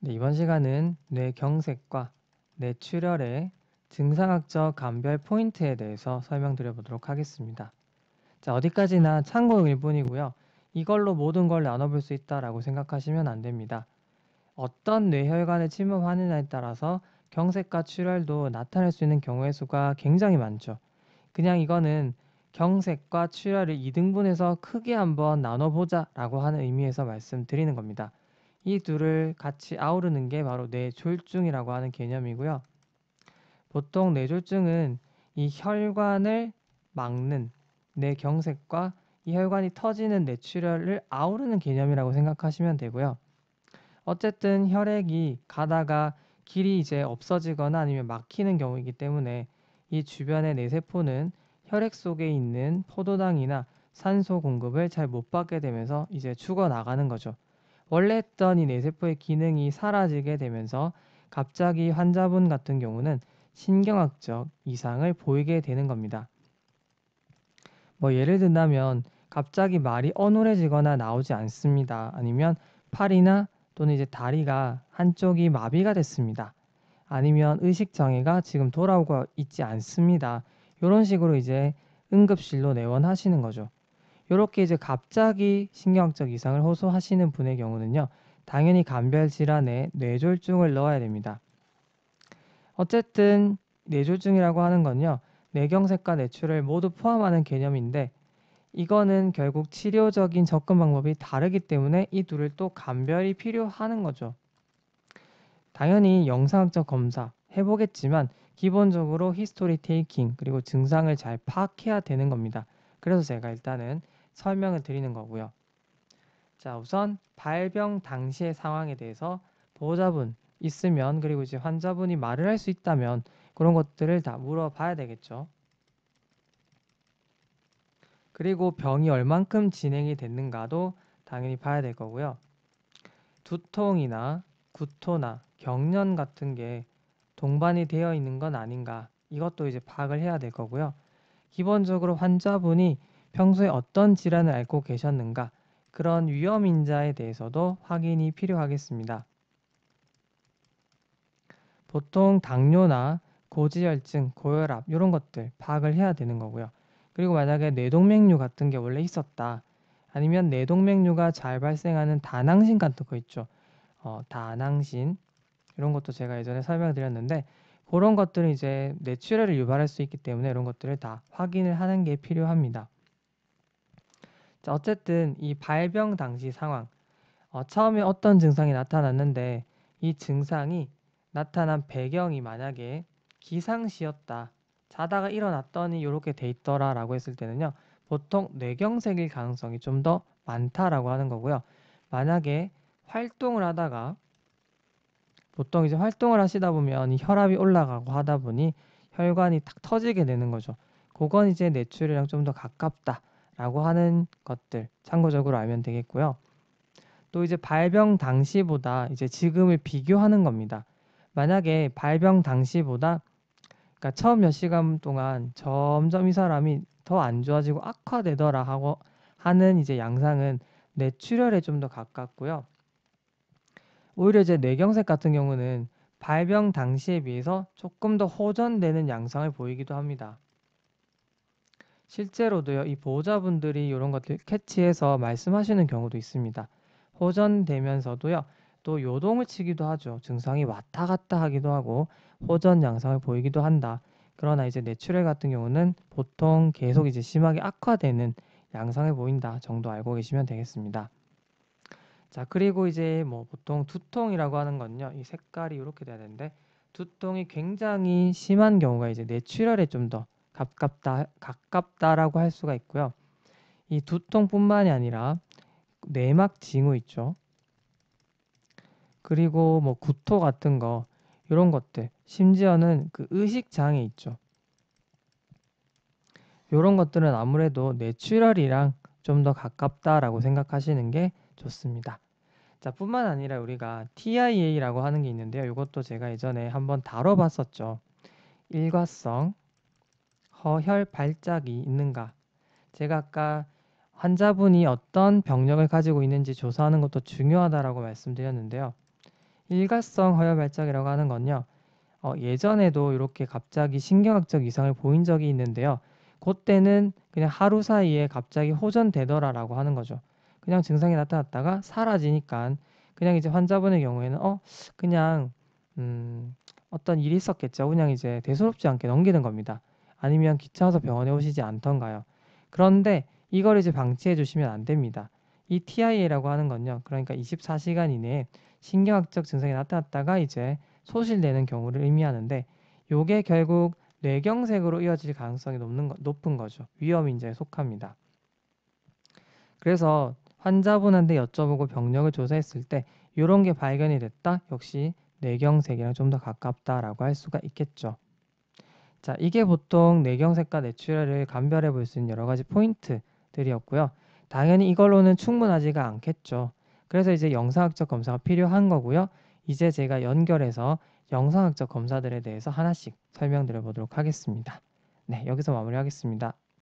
네, 이번 시간은 뇌경색과 뇌출혈의 증상학적 감별 포인트에 대해서 설명드려 보도록 하겠습니다. 자, 어디까지나 참고일 뿐이고요. 이걸로 모든 걸 나눠볼 수 있다라고 생각하시면 안 됩니다. 어떤 뇌혈관에 침범하느냐에 따라서 경색과 출혈도 나타날 수 있는 경우의 수가 굉장히 많죠. 그냥 이거는 경색과 출혈을 이등분해서 크게 한번 나눠보자 라고 하는 의미에서 말씀드리는 겁니다. 이 둘을 같이 아우르는 게 바로 뇌졸중이라고 하는 개념이고요. 보통 뇌졸중은 이 혈관을 막는 뇌경색과 이 혈관이 터지는 뇌출혈을 아우르는 개념이라고 생각하시면 되고요. 어쨌든 혈액이 가다가 길이 이제 없어지거나 아니면 막히는 경우이기 때문에 이 주변의 뇌세포는 혈액 속에 있는 포도당이나 산소 공급을 잘 못 받게 되면서 이제 죽어나가는 거죠. 원래 했던 이 뇌세포의 기능이 사라지게 되면서 갑자기 환자분 같은 경우는 신경학적 이상을 보이게 되는 겁니다. 뭐 예를 든다면 갑자기 말이 어눌해지거나 나오지 않습니다. 아니면 팔이나 또는 이제 다리가 한쪽이 마비가 됐습니다. 아니면 의식 장애가 지금 돌아오고 있지 않습니다. 이런 식으로 이제 응급실로 내원하시는 거죠. 이렇게 이제 갑자기 신경적 이상을 호소하시는 분의 경우는요. 당연히 감별 질환에 뇌졸중을 넣어야 됩니다. 어쨌든 뇌졸중이라고 하는 건요. 뇌경색과 뇌출을 모두 포함하는 개념인데 이거는 결국 치료적인 접근 방법이 다르기 때문에 이 둘을 또 감별이 필요하는 거죠. 당연히 영상학적 검사 해보겠지만 기본적으로 히스토리 테이킹 그리고 증상을 잘 파악해야 되는 겁니다. 그래서 제가 일단은 설명을 드리는 거고요. 자, 우선 발병 당시의 상황에 대해서 보호자분 있으면 그리고 이제 환자분이 말을 할 수 있다면 그런 것들을 다 물어봐야 되겠죠. 그리고 병이 얼만큼 진행이 됐는가도 당연히 봐야 될 거고요. 두통이나 구토나 경련 같은 게 동반이 되어 있는 건 아닌가 이것도 이제 파악을 해야 될 거고요. 기본적으로 환자분이 평소에 어떤 질환을 앓고 계셨는가 그런 위험 인자에 대해서도 확인이 필요하겠습니다. 보통 당뇨나 고지혈증, 고혈압 이런 것들 파악을 해야 되는 거고요. 그리고 만약에 뇌동맥류 같은 게 원래 있었다. 아니면 뇌동맥류가 잘 발생하는 다낭신 같은 거 있죠. 어, 다낭신 이런 것도 제가 예전에 설명드렸는데 그런 것들은 이제 뇌출혈을 유발할 수 있기 때문에 이런 것들을 다 확인을 하는 게 필요합니다. 자, 어쨌든 이 발병 당시 상황. 어, 처음에 어떤 증상이 나타났는데 이 증상이 나타난 배경이 만약에 기상시였다. 자다가 일어났더니 이렇게 돼 있더라라고 했을 때는요. 보통 뇌경색일 가능성이 좀 더 많다라고 하는 거고요. 만약에 활동을 하다가 보통 이제 활동을 하시다 보면 혈압이 올라가고 하다 보니 혈관이 탁 터지게 되는 거죠. 그건 이제 뇌출혈이랑 좀 더 가깝다. 라고 하는 것들 참고적으로 알면 되겠고요. 또 이제 발병 당시보다 이제 지금을 비교하는 겁니다. 만약에 발병 당시보다 그러니까 처음 몇 시간 동안 점점 이 사람이 더 안 좋아지고 악화되더라 하고 하는 이제 양상은 뇌출혈에 좀 더 가깝고요. 오히려 이제 뇌경색 같은 경우는 발병 당시에 비해서 조금 더 호전되는 양상을 보이기도 합니다. 실제로도요, 이 보호자분들이 이런 것들 캐치해서 말씀하시는 경우도 있습니다. 호전되면서도요, 또 요동을 치기도 하죠. 증상이 왔다 갔다 하기도 하고, 호전 양상을 보이기도 한다. 그러나 이제 뇌출혈 같은 경우는 보통 계속 이제 심하게 악화되는 양상을 보인다 정도 알고 계시면 되겠습니다. 자, 그리고 이제 뭐 보통 두통이라고 하는 건요, 이 색깔이 이렇게 돼야 되는데, 두통이 굉장히 심한 경우가 이제 뇌출혈에 좀더 가깝다, 가깝다라고 할 수가 있고요. 이 두통뿐만이 아니라 내막 징후 있죠. 그리고 뭐 구토 같은 거 이런 것들 심지어는 그 의식 장애 있죠. 이런 것들은 아무래도 내출혈이랑좀 더 가깝다라고 생각하시는 게 좋습니다. 자, 뿐만 아니라 우리가 TIA라고 하는 게 있는데요. 이것도 제가 예전에 한번 다뤄봤었죠. 일과성, 허혈 발작이 있는가? 제가 아까 환자분이 어떤 병력을 가지고 있는지 조사하는 것도 중요하다라고 말씀드렸는데요. 일가성 허혈 발작이라고 하는 건요. 어, 예전에도 이렇게 갑자기 신경학적 이상을 보인 적이 있는데요. 그때는 그냥 하루 사이에 갑자기 호전되더라라고 하는 거죠. 그냥 증상이 나타났다가 사라지니까 그냥 이제 환자분의 경우에는 어 그냥 음 어떤 일이 있었겠죠. 그냥 이제 대수롭지 않게 넘기는 겁니다. 아니면 귀찮아서 병원에 오시지 않던가요. 그런데 이걸 이제 방치해 주시면 안 됩니다. 이 TIA라고 하는 건요. 그러니까 24시간 이내에 신경학적 증상이 나타났다가 이제 소실되는 경우를 의미하는데 요게 결국 뇌경색으로 이어질 가능성이 높는 거, 높은 거죠. 위험 인자에 속합니다. 그래서 환자분한테 여쭤보고 병력을 조사했을 때 이런 게 발견이 됐다. 역시 뇌경색이랑 좀 더 가깝다라고 할 수가 있겠죠. 자, 이게 보통 내경색과 내추럴을 감별해 볼 수 있는 여러 가지 포인트들이었고요. 당연히 이걸로는 충분하지가 않겠죠. 그래서 이제 영상학적 검사가 필요한 거고요. 이제 제가 연결해서 영상학적 검사들에 대해서 하나씩 설명드려 보도록 하겠습니다. 네, 여기서 마무리하겠습니다.